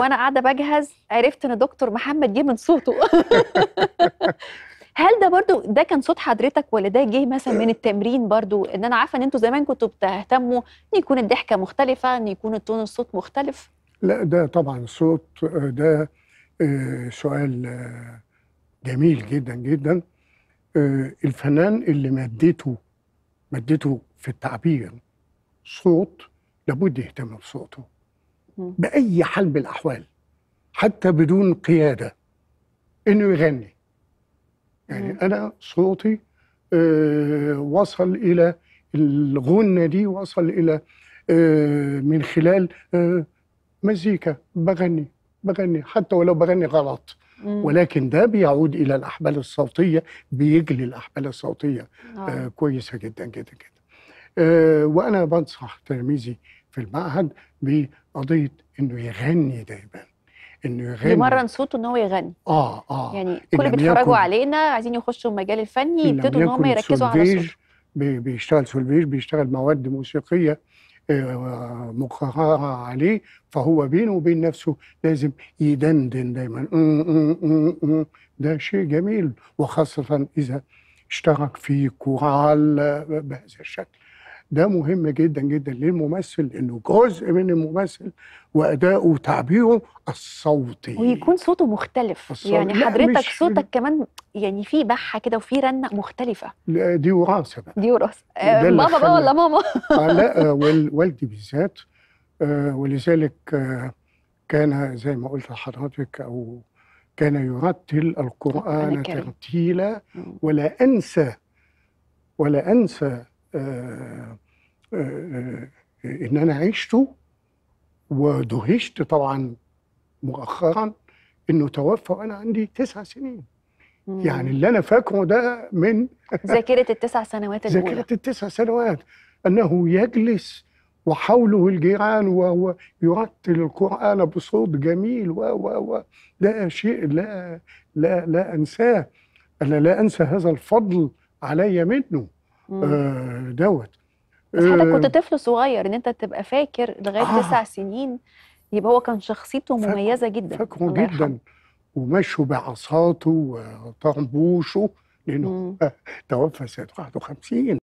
وانا قاعده بجهز عرفت ان دكتور محمد جه من صوته هل ده برضو ده كان صوت حضرتك ولا ده جه مثلا من التمرين برضو ان انا عارفه ان انتوا زمان كنتوا بتهتموا ان يكون الضحكه مختلفه ان يكون التون الصوت مختلف لا ده طبعا الصوت ده آه، سؤال آه، جميل جدا جدا آه، الفنان اللي مادته مادته في التعبير صوت لابد يهتم بصوته باي حال من الاحوال حتى بدون قياده انه يغني يعني انا صوتي آه، وصل الى الغنه دي وصل الى آه، من خلال آه، مزيكا بغني بغني حتى ولو بغني غلط ولكن ده بيعود الى الاحبال الصوتيه بيجلي الاحبال الصوتيه كويسه جدا جدا جدا وانا بنصح تلاميذي في المعهد بقضيه انه يغني دايما انه يغني يمرن صوته ان هو يغني اه اه يعني كل اللي بيتفرجوا علينا عايزين يخشوا المجال الفني يبتدوا ان هم يركزوا على صوته بيشتغل سولفيج بيشتغل مواد موسيقيه آه، مقررة عليه فهو بينه وبين نفسه لازم يدندن دايما ده شيء جميل وخاصة إذا اشترك في كورال بهذا الشكل ده مهم جدا جدا للممثل لانه جزء من الممثل واداؤه وتعبيره الصوتي ويكون صوته مختلف الصوت. يعني حضرتك صوتك كمان يعني في بحه كده وفي رنه مختلفه لا دي وراثه بقى دي وراثه آه بابا بقى ولا ماما آه لا آه، والدي بالذات آه ولذلك آه كان زي ما قلت لحضرتك او كان يرتل القرآن ترتيلا ولا أنسى ولا أنسى آه، آه، آه، ان انا عشته ودهشت طبعا مؤخرا انه توفى وانا عندي تسع سنين مم. يعني اللي انا فاكره ده من ذاكره التسع سنوات الاولى ذاكره التسع سنوات انه يجلس وحوله الجيران وهو يرتل القران بصوت جميل و و و ده شيء لا لا لا انساه انا لا انسى هذا الفضل علي منه آه، دوت بس حضرتك كنت آه، طفل صغير ان انت تبقى فاكر لغايه آه تسع سنين يبقى هو كان شخصيته مميزه جدا فاكره جدا ومشوا بعصاته وطنبوشه لانه توفى سنه 51